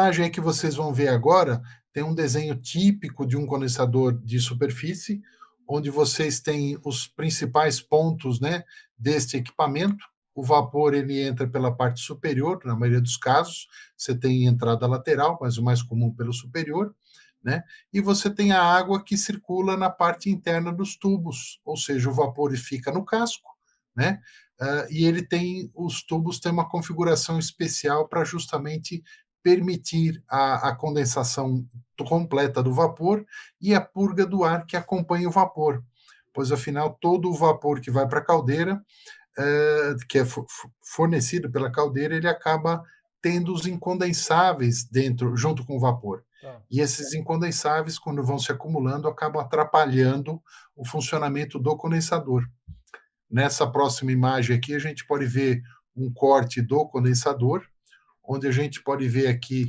imagem que vocês vão ver agora tem um desenho típico de um condensador de superfície, onde vocês têm os principais pontos né, deste equipamento. O vapor ele entra pela parte superior, na maioria dos casos, você tem entrada lateral, mas o mais comum pelo superior, né? E você tem a água que circula na parte interna dos tubos, ou seja, o vapor fica no casco, né? Uh, e ele tem os tubos têm uma configuração especial para justamente permitir a, a condensação completa do vapor e a purga do ar que acompanha o vapor, pois afinal todo o vapor que vai para a caldeira, eh, que é fornecido pela caldeira, ele acaba tendo os incondensáveis dentro, junto com o vapor. Ah. E esses incondensáveis, quando vão se acumulando, acabam atrapalhando o funcionamento do condensador. Nessa próxima imagem aqui, a gente pode ver um corte do condensador, onde a gente pode ver aqui